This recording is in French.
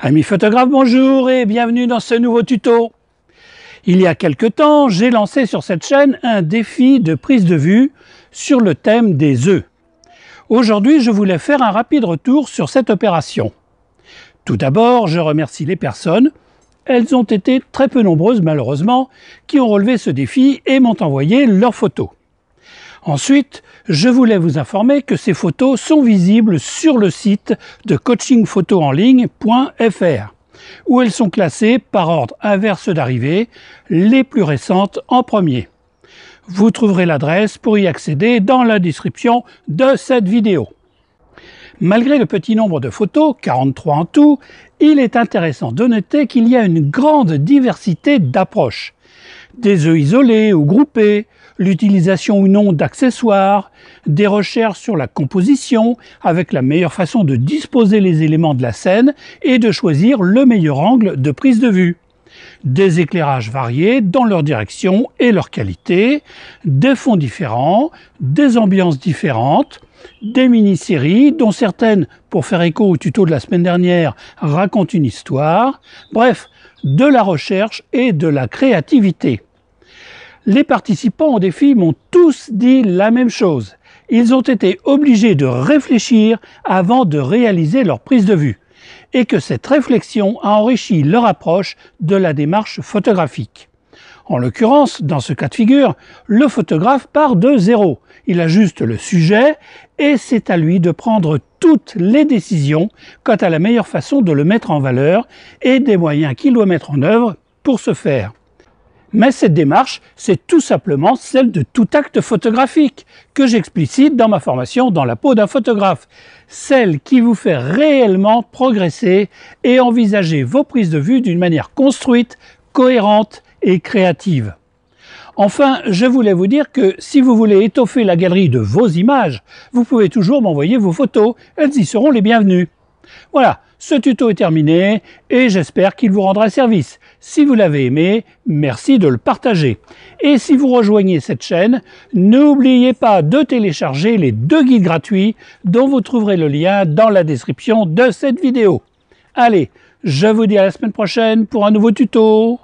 Amis photographes, bonjour et bienvenue dans ce nouveau tuto. Il y a quelque temps, j'ai lancé sur cette chaîne un défi de prise de vue sur le thème des œufs. Aujourd'hui, je voulais faire un rapide retour sur cette opération. Tout d'abord, je remercie les personnes, elles ont été très peu nombreuses malheureusement, qui ont relevé ce défi et m'ont envoyé leurs photos. Ensuite, je voulais vous informer que ces photos sont visibles sur le site de coachingphotoenligne.fr où elles sont classées par ordre inverse d'arrivée, les plus récentes en premier. Vous trouverez l'adresse pour y accéder dans la description de cette vidéo. Malgré le petit nombre de photos, 43 en tout, il est intéressant de noter qu'il y a une grande diversité d'approches des œufs isolés ou groupés, l'utilisation ou non d'accessoires, des recherches sur la composition avec la meilleure façon de disposer les éléments de la scène et de choisir le meilleur angle de prise de vue des éclairages variés dans leur direction et leur qualité, des fonds différents, des ambiances différentes, des mini-séries dont certaines, pour faire écho au tuto de la semaine dernière, racontent une histoire. Bref, de la recherche et de la créativité. Les participants au défi m'ont tous dit la même chose. Ils ont été obligés de réfléchir avant de réaliser leur prise de vue et que cette réflexion a enrichi leur approche de la démarche photographique. En l'occurrence, dans ce cas de figure, le photographe part de zéro. Il ajuste le sujet et c'est à lui de prendre toutes les décisions quant à la meilleure façon de le mettre en valeur et des moyens qu'il doit mettre en œuvre pour ce faire. Mais cette démarche, c'est tout simplement celle de tout acte photographique, que j'explicite dans ma formation Dans la peau d'un photographe, celle qui vous fait réellement progresser et envisager vos prises de vue d'une manière construite, cohérente et créative. Enfin, je voulais vous dire que si vous voulez étoffer la galerie de vos images, vous pouvez toujours m'envoyer vos photos, elles y seront les bienvenues. Voilà, ce tuto est terminé et j'espère qu'il vous rendra service. Si vous l'avez aimé, merci de le partager. Et si vous rejoignez cette chaîne, n'oubliez pas de télécharger les deux guides gratuits dont vous trouverez le lien dans la description de cette vidéo. Allez, je vous dis à la semaine prochaine pour un nouveau tuto.